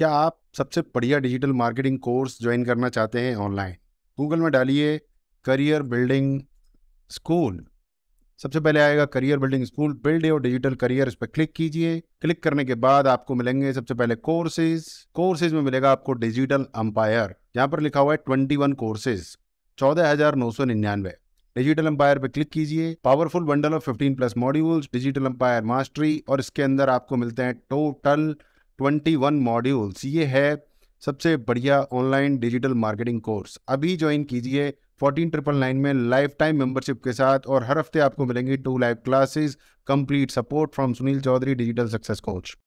क्या आप सबसे बढ़िया डिजिटल मार्केटिंग कोर्स ज्वाइन करना चाहते हैं ऑनलाइन गूगल में डालिए करियर बिल्डिंग स्कूल सबसे पहले आएगा career building school build your digital career इस पर क्लिक कीजिए क्लिक करने के बाद आपको मिलेंगे सबसे पहले कोर्सेज कोर्सेज में मिलेगा आपको डिजिटल अंपायर यहाँ पर लिखा हुआ है ट्वेंटी वन कोर्सेज चौदह हजार नौ सौ निन्यानवे डिजिटल अंपायर पर क्लिक कीजिए powerful bundle of fifteen plus modules digital empire mastery और इसके अंदर आपको मिलते हैं टोटल ट्वेंटी वन मॉड्यूल्स ये है सबसे बढ़िया ऑनलाइन डिजिटल मार्केटिंग कोर्स अभी ज्वाइन कीजिए फोर्टीन ट्रिपल नाइन में लाइफ टाइम मेंबरशिप के साथ और हर हफ्ते आपको मिलेंगी two live classes complete support from Sunil Chaudhary digital success coach